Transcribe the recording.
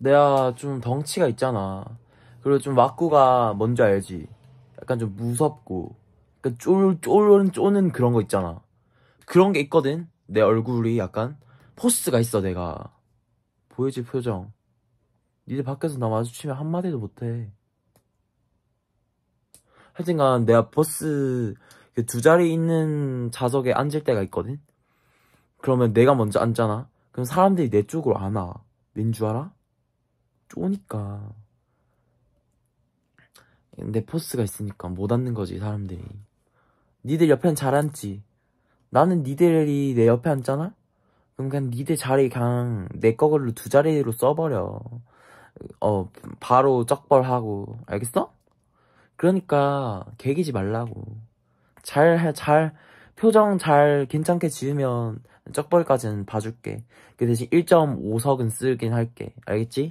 내가 좀 덩치가 있잖아. 그리고 좀 막구가 뭔지 알지? 약간 좀 무섭고, 약간 쫄, 쫄, 쪼는 그런 거 있잖아. 그런 게 있거든? 내 얼굴이 약간 포스가 있어, 내가. 보여지 표정. 니들 밖에서 나 마주치면 한마디도 못해. 하여튼간 내가 버스 그두 자리 있는 좌석에 앉을 때가 있거든? 그러면 내가 먼저 앉잖아? 그럼 사람들이 내 쪽으로 안 와. 왠줄 알아? 쪼니까 내 포스가 있으니까 못 앉는 거지 사람들이 니들 옆엔 잘 앉지 나는 니들이 내 옆에 앉잖아? 그럼 그냥 니들 자리 그냥 내 거걸로 두 자리로 써버려 어 바로 쩍벌하고 알겠어? 그러니까 개기지 말라고 잘잘 잘, 표정 잘 괜찮게 지으면 쩍벌까지는 봐줄게 그 대신 1.5석은 쓰긴 할게 알겠지?